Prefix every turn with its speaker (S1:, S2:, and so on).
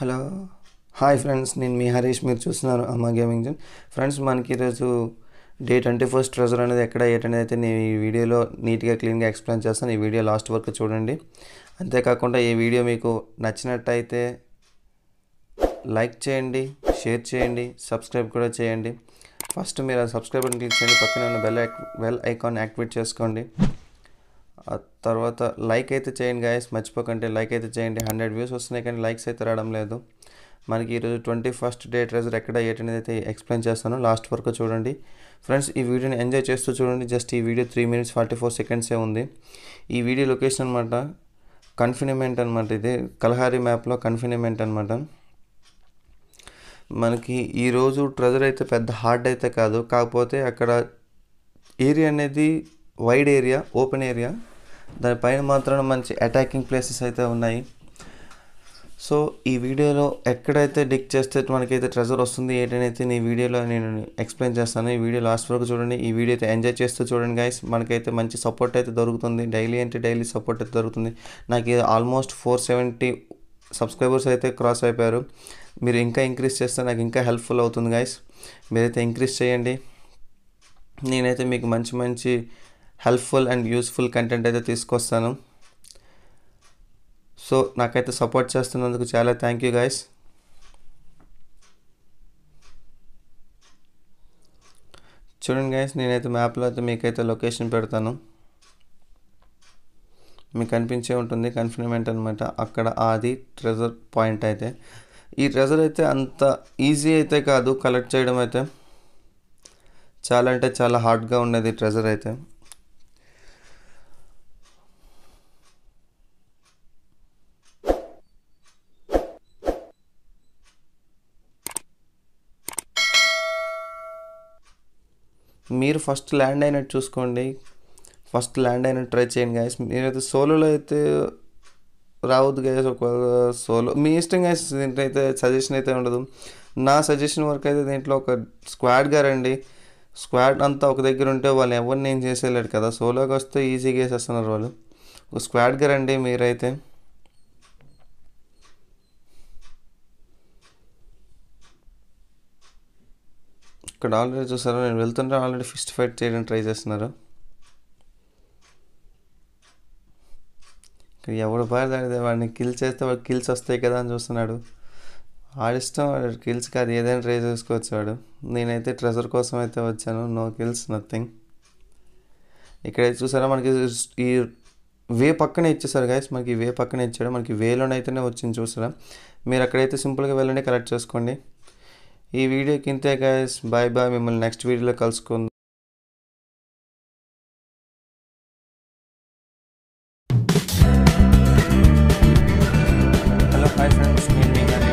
S1: hello hi friends నేను మీ హరీష్ మీరు చూస్తున్నారు అమ్మ గేమింగ్ జోన్ ఫ్రెండ్స్ మనకి ఈరోజు డే ట్వంటీ ఫస్ట్ ట్రెజర్ అనేది ఎక్కడ ఏట్ అనేది అయితే నేను ఈ వీడియోలో నీట్గా క్లీన్గా ఎక్స్ప్లెయిన్ చేస్తాను ఈ వీడియో లాస్ట్ వరకు చూడండి అంతేకాకుండా ఈ వీడియో మీకు నచ్చినట్టయితే లైక్ చేయండి షేర్ చేయండి సబ్స్క్రైబ్ కూడా చేయండి ఫస్ట్ మీరు సబ్స్క్రైబ్ అని క్లిక్ చేయండి పక్కన ఉన్న బెల్ బెల్ ఐకాన్ యాక్టివేట్ చేసుకోండి తర్వాత లైక్ అయితే చేయండి గాయస్ మర్చిపోకండి లైక్ అయితే చేయండి హండ్రెడ్ వ్యూస్ వస్తున్నాయి కానీ లైక్స్ అయితే రావడం లేదు మనకి ఈరోజు ట్వంటీ ఫస్ట్ డే ట్రెజర్ ఎక్కడ ఏంటనేది అయితే ఎక్స్ప్లెయిన్ చేస్తాను లాస్ట్ వరకు చూడండి ఫ్రెండ్స్ ఈ వీడియోని ఎంజాయ్ చేస్తూ చూడండి జస్ట్ ఈ video three minutes forty four సెకండ్సే ఉంది ఈ వీడియో లొకేషన్ అనమాట కన్ఫినిమెంట్ అనమాట ఇది కలహారి మ్యాప్లో కన్ఫినిమెంట్ అనమాట మనకి ఈరోజు ట్రెజర్ అయితే పెద్ద హార్డ్ అయితే కాదు కాకపోతే అక్కడ ఏరియా అనేది వైడ్ ఏరియా ఓపెన్ ఏరియా దానిపైన మాత్రం మంచి అటాకింగ్ ప్లేసెస్ అయితే ఉన్నాయి సో ఈ వీడియోలో ఎక్కడైతే డిక్ చేస్తే మనకైతే ట్రెజర్ వస్తుంది ఏంటనైతే ఈ వీడియోలో నేను ఎక్స్ప్లెయిన్ చేస్తాను ఈ వీడియో లాస్ట్ వరకు చూడండి ఈ వీడియో అయితే ఎంజాయ్ చేస్తూ చూడండి గైస్ మనకైతే మంచి సపోర్ట్ అయితే దొరుకుతుంది డైలీ అంటే డైలీ సపోర్ట్ అయితే దొరుకుతుంది నాకు ఆల్మోస్ట్ ఫోర్ సెవెంటీ సబ్స్క్రైబర్స్ అయితే క్రాస్ అయిపోయారు మీరు ఇంకా ఇంక్రీజ్ చేస్తే నాకు ఇంకా హెల్ప్ఫుల్ అవుతుంది గైస్ మీరైతే ఇంక్రీజ్ చేయండి నేనైతే మీకు మంచి మంచి హెల్ప్ఫుల్ అండ్ యూస్ఫుల్ కంటెంట్ అయితే తీసుకొస్తాను సో నాకైతే సపోర్ట్ చేస్తున్నందుకు చాలా థ్యాంక్ యూ గాయస్ చూడండి గాయస్ నేనైతే మ్యాప్లో అయితే మీకైతే లొకేషన్ పెడతాను మీకు కనిపించే ఉంటుంది కన్ఫినమెంట్ అనమాట అక్కడ అది ట్రెజర్ పాయింట్ అయితే ఈ ట్రెజర్ అయితే అంత ఈజీ అయితే కాదు కలెక్ట్ చేయడం అయితే చాలా అంటే చాలా హార్డ్గా ఉండేది ట్రెజర్ అయితే మీరు ఫస్ట్ ల్యాండ్ అయినట్టు చూసుకోండి ఫస్ట్ ల్యాండ్ అయినట్టు ట్రై చేయండి గాయస్ మీరైతే సోలోలో అయితే రావద్దు గాయస్ ఒక సోలో మీ ఇష్టం గాయస్ దీంట్లో అయితే సజెషన్ అయితే ఉండదు నా సజెషన్ వరకు అయితే దీంట్లో ఒక స్క్వాడ్గా రండి స్క్వాడ్ అంతా ఒక దగ్గర ఉంటే వాళ్ళు ఎవరిని నేను చేసేయలేరు కదా సోలోకి వస్తే ఈజీగా వేసేస్తున్నారు వాళ్ళు ఒక స్క్వాడ్గా రండి మీరైతే ఇక్కడ ఆల్రెడీ చూసారా నేను వెళ్తుంటే ఆల్రెడీ ఫిస్ట్ ఫైట్ చేయడానికి ట్రై చేస్తున్నారు ఇక్కడ ఎవడు పారితే వాడిని కిల్ చేస్తే వాడు కిల్స్ వస్తాయి కదా అని చూస్తున్నాడు ఆడిష్టం వాడు కిల్స్ కాదు ఏదైనా ట్రై చేసుకోవచ్చు వాడు నేనైతే ట్రెజర్ కోసం అయితే వచ్చాను నో కిల్స్ నథింగ్ ఇక్కడ చూసారా మనకి ఈ వే పక్కనే ఇచ్చేసారు గాయస్ మనకి వే పక్కనే ఇచ్చాడు మనకి వేలోనైతేనే వచ్చింది చూసారా మీరు అక్కడైతే సింపుల్గా వెళ్ళండి కలెక్ట్ చేసుకోండి ఈ వీడియోకి ఇంతే గైస్ బాయ్ బాయ్ మిమ్మల్ని నెక్స్ట్ వీడియోలో కలుసుకుందాం హలో హాయ్ ఫ్రెండ్స్ నేను మీ